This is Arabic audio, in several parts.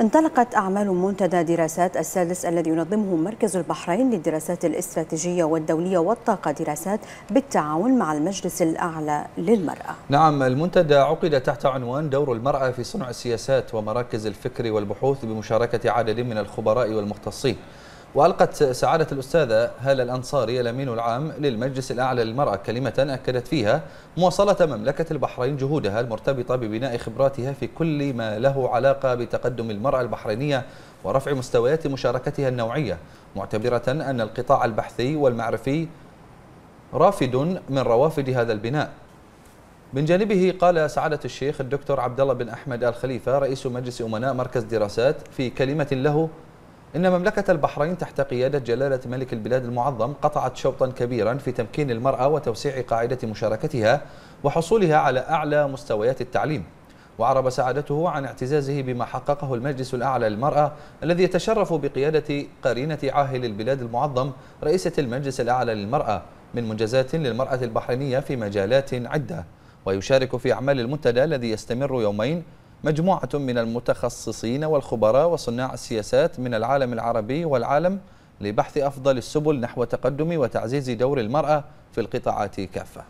انطلقت أعمال منتدى دراسات السادس الذي ينظمه مركز البحرين للدراسات الاستراتيجية والدولية والطاقة دراسات بالتعاون مع المجلس الأعلى للمرأة نعم المنتدى عقد تحت عنوان دور المرأة في صنع السياسات ومراكز الفكر والبحوث بمشاركة عدد من الخبراء والمختصين وألقت سعادة الأستاذة هالة الأنصاري الأمين العام للمجلس الأعلى للمرأة كلمة أكدت فيها مواصلة مملكة البحرين جهودها المرتبطة ببناء خبراتها في كل ما له علاقة بتقدم المرأة البحرينية ورفع مستويات مشاركتها النوعية معتبرة أن القطاع البحثي والمعرفي رافد من روافد هذا البناء من جانبه قال سعادة الشيخ الدكتور عبد الله بن أحمد آل خليفة رئيس مجلس أمناء مركز دراسات في كلمة له إن مملكة البحرين تحت قيادة جلالة ملك البلاد المعظم قطعت شوطا كبيرا في تمكين المرأة وتوسيع قاعدة مشاركتها وحصولها على أعلى مستويات التعليم وعرب سعادته عن اعتزازه بما حققه المجلس الأعلى للمرأة الذي يتشرف بقيادة قرينة عاهل البلاد المعظم رئيسة المجلس الأعلى للمرأة من منجزات للمرأة البحرينية في مجالات عدة ويشارك في أعمال المنتدى الذي يستمر يومين مجموعة من المتخصصين والخبراء وصناع السياسات من العالم العربي والعالم لبحث أفضل السبل نحو تقدم وتعزيز دور المرأة في القطاعات كافة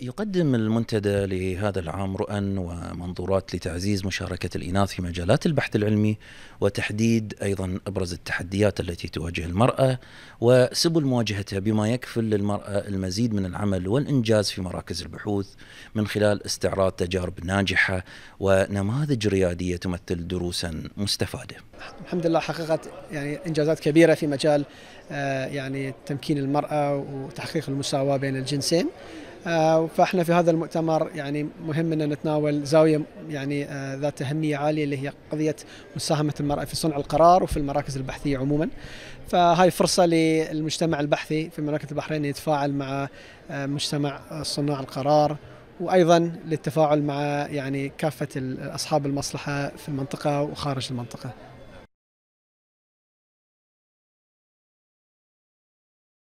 يقدم المنتدى لهذا العام رؤى ومنظورات لتعزيز مشاركة الإناث في مجالات البحث العلمي وتحديد أيضا أبرز التحديات التي تواجه المرأة وسبل مواجهتها بما يكفل للمرأة المزيد من العمل والإنجاز في مراكز البحوث من خلال استعراض تجارب ناجحة ونماذج ريادية تمثل دروسا مستفادة الحمد لله حققت يعني إنجازات كبيرة في مجال آه، يعني تمكين المرأة وتحقيق المساواة بين الجنسين آه، فاحنا في هذا المؤتمر يعني مهم ان نتناول زاويه يعني آه، ذات اهميه عاليه اللي هي قضيه مساهمه المراه في صنع القرار وفي المراكز البحثيه عموما. فهاي فرصه للمجتمع البحثي في مملكه البحرين يتفاعل مع آه، مجتمع صناع القرار وايضا للتفاعل مع يعني كافه اصحاب المصلحه في المنطقه وخارج المنطقه.